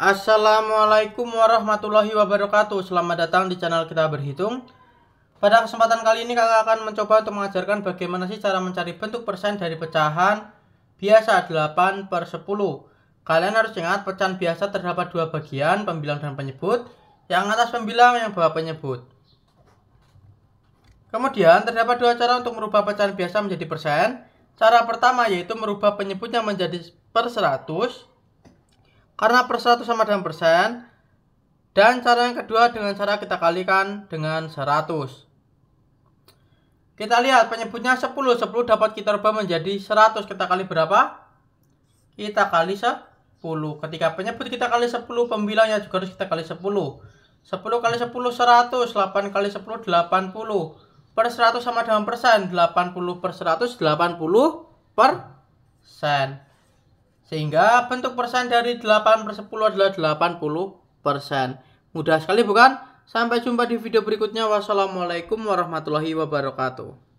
Assalamualaikum warahmatullahi wabarakatuh Selamat datang di channel kita berhitung Pada kesempatan kali ini kakak akan mencoba untuk mengajarkan bagaimana sih cara mencari bentuk persen dari pecahan biasa 8 per 10 Kalian harus ingat pecahan biasa terdapat dua bagian pembilang dan penyebut Yang atas pembilang yang bawah penyebut Kemudian terdapat dua cara untuk merubah pecahan biasa menjadi persen Cara pertama yaitu merubah penyebutnya menjadi per 100 karena per 100 sama dengan persen. Dan cara yang kedua dengan cara kita kalikan dengan 100. Kita lihat penyebutnya 10. 10 dapat kita rubah menjadi 100. Kita kali berapa? Kita kali 10. Ketika penyebut kita kali 10, pembilangnya juga harus kita kali 10. 10 kali 10 100, 8 kali 10 80. Per 100 sama dengan persen, 80 per 100 80 persen. Sehingga bentuk persen dari 8 per 10 adalah 80 persen. Mudah sekali bukan? Sampai jumpa di video berikutnya. Wassalamualaikum warahmatullahi wabarakatuh.